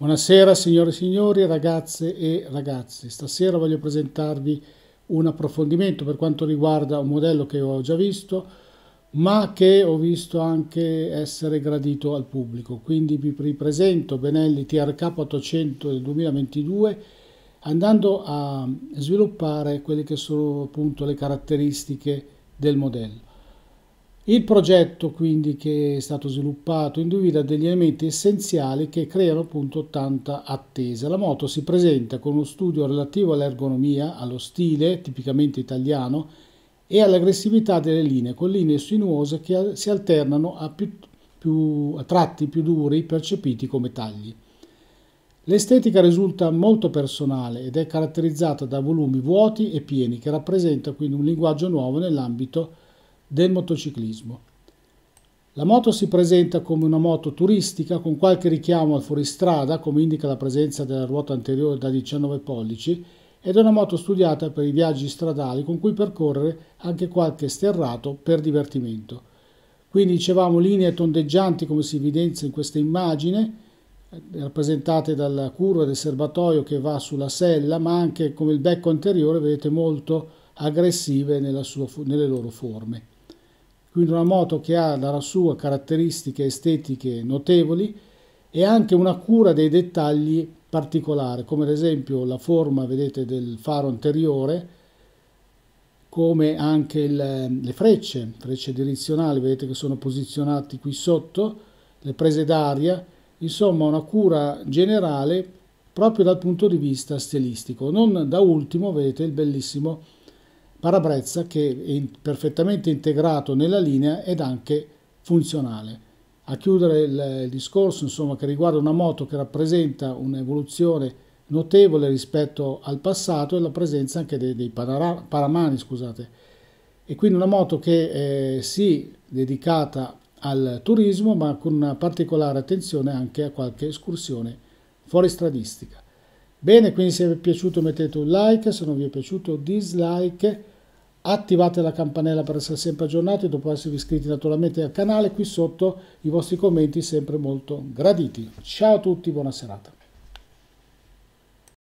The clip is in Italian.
Buonasera signore e signori, ragazze e ragazzi. Stasera voglio presentarvi un approfondimento per quanto riguarda un modello che ho già visto, ma che ho visto anche essere gradito al pubblico. Quindi vi ripresento Benelli TRK 800 del 2022 andando a sviluppare quelle che sono appunto le caratteristiche del modello. Il progetto quindi che è stato sviluppato individua degli elementi essenziali che creano appunto tanta attesa. La moto si presenta con uno studio relativo all'ergonomia, allo stile tipicamente italiano e all'aggressività delle linee, con linee sinuose che si alternano a, più, più, a tratti più duri percepiti come tagli. L'estetica risulta molto personale ed è caratterizzata da volumi vuoti e pieni che rappresenta quindi un linguaggio nuovo nell'ambito del motociclismo. La moto si presenta come una moto turistica con qualche richiamo al fuoristrada, come indica la presenza della ruota anteriore da 19 pollici, ed è una moto studiata per i viaggi stradali con cui percorrere anche qualche sterrato per divertimento. Quindi dicevamo linee tondeggianti come si evidenzia in questa immagine, rappresentate dalla curva del serbatoio che va sulla sella, ma anche come il becco anteriore, vedete molto aggressive sua, nelle loro forme quindi una moto che ha dalla sua caratteristiche estetiche notevoli e anche una cura dei dettagli particolari, come ad esempio la forma, vedete, del faro anteriore, come anche il, le frecce, frecce direzionali, vedete che sono posizionati qui sotto, le prese d'aria, insomma una cura generale proprio dal punto di vista stilistico. Non da ultimo, vedete, il bellissimo parabrezza che è in, perfettamente integrato nella linea ed anche funzionale. A chiudere il, il discorso insomma, che riguarda una moto che rappresenta un'evoluzione notevole rispetto al passato e la presenza anche dei, dei para, paramani, scusate. E quindi una moto che è eh, sì, dedicata al turismo, ma con una particolare attenzione anche a qualche escursione fuoristradistica. Bene, quindi se vi è piaciuto mettete un like, se non vi è piaciuto dislike attivate la campanella per essere sempre aggiornati dopo esservi iscritti naturalmente al canale qui sotto i vostri commenti sempre molto graditi ciao a tutti buona serata